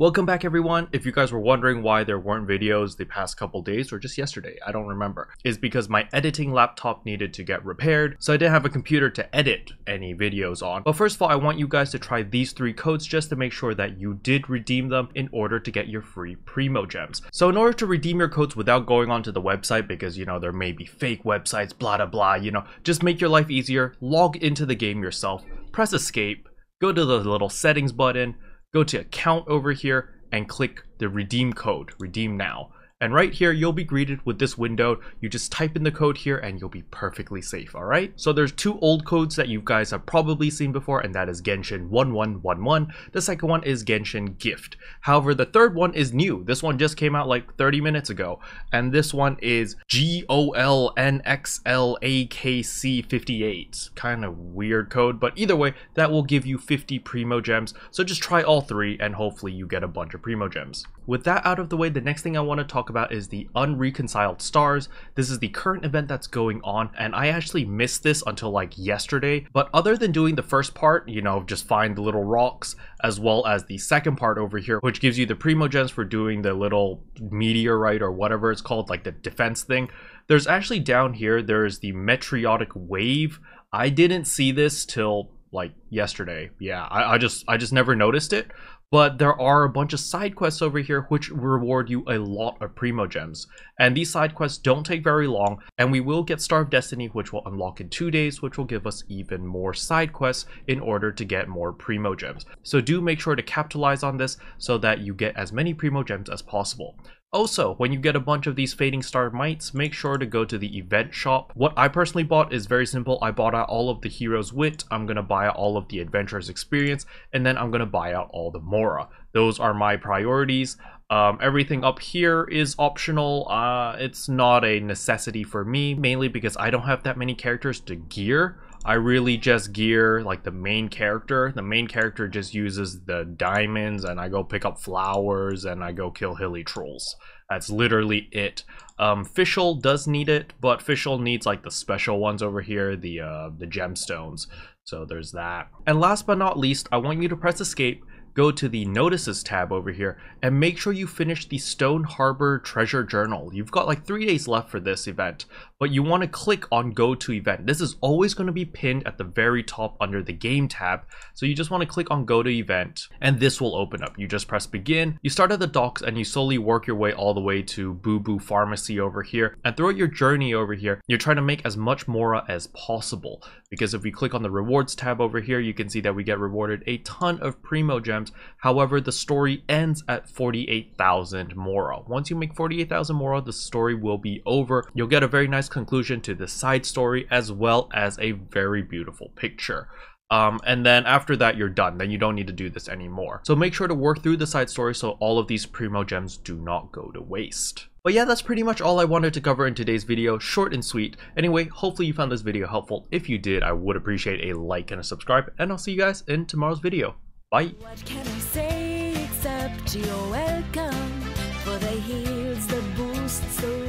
Welcome back everyone. If you guys were wondering why there weren't videos the past couple days or just yesterday, I don't remember, is because my editing laptop needed to get repaired, so I didn't have a computer to edit any videos on. But first of all, I want you guys to try these three codes just to make sure that you did redeem them in order to get your free Primo gems. So in order to redeem your codes without going onto the website, because you know, there may be fake websites, blah, blah, blah, you know, just make your life easier, log into the game yourself, press escape, go to the little settings button, go to account over here and click the redeem code, redeem now. And right here, you'll be greeted with this window. You just type in the code here and you'll be perfectly safe, all right? So there's two old codes that you guys have probably seen before, and that is Genshin 1111. The second one is Genshin Gift. However, the third one is new. This one just came out like 30 minutes ago, and this one is GOLNXLAKC58. Kind of weird code, but either way, that will give you 50 Primo Gems. So just try all three, and hopefully you get a bunch of Primo Gems. With that out of the way, the next thing I want to talk about is the Unreconciled Stars. This is the current event that's going on, and I actually missed this until like yesterday. But other than doing the first part, you know, just find the little rocks, as well as the second part over here, which gives you the primogens for doing the little meteorite or whatever it's called, like the defense thing. There's actually down here, there's the Metriotic Wave. I didn't see this till like yesterday yeah I, I, just i just never noticed it but there are a bunch of side quests over here which reward you a lot of primo gems and these side quests don't take very long and we will get star of destiny which will unlock in two days which will give us even more side quests in order to get more primo gems so do make sure to capitalize on this so that you get as many primo gems as possible also, when you get a bunch of these Fading Star Mites, make sure to go to the event shop. What I personally bought is very simple. I bought out all of the Hero's Wit, I'm going to buy out all of the Adventurer's Experience, and then I'm going to buy out all the Mora. Those are my priorities. Um, everything up here is optional. Uh, it's not a necessity for me, mainly because I don't have that many characters to gear. I really just gear like the main character. The main character just uses the diamonds, and I go pick up flowers, and I go kill hilly trolls. That's literally it. Um, Fischl does need it, but Fischl needs like the special ones over here, the uh, the gemstones. So there's that. And last but not least, I want you to press escape go to the notices tab over here and make sure you finish the Stone Harbor Treasure Journal. You've got like three days left for this event, but you want to click on go to event. This is always going to be pinned at the very top under the game tab. So you just want to click on go to event and this will open up. You just press begin. You start at the docks and you slowly work your way all the way to Boo Boo Pharmacy over here. And throughout your journey over here, you're trying to make as much Mora as possible. Because if we click on the rewards tab over here, you can see that we get rewarded a ton of Primo gems However, the story ends at 48,000 Mora. Once you make 48,000 Mora, the story will be over. You'll get a very nice conclusion to the side story as well as a very beautiful picture. Um, and then after that you're done then you don't need to do this anymore so make sure to work through the side story so all of these primo gems do not go to waste but yeah, that's pretty much all I wanted to cover in today's video, short and sweet. Anyway, hopefully you found this video helpful. If you did, I would appreciate a like and a subscribe, and I'll see you guys in tomorrow's video. Bye. What can I say except you're welcome? For the heels, the boost. the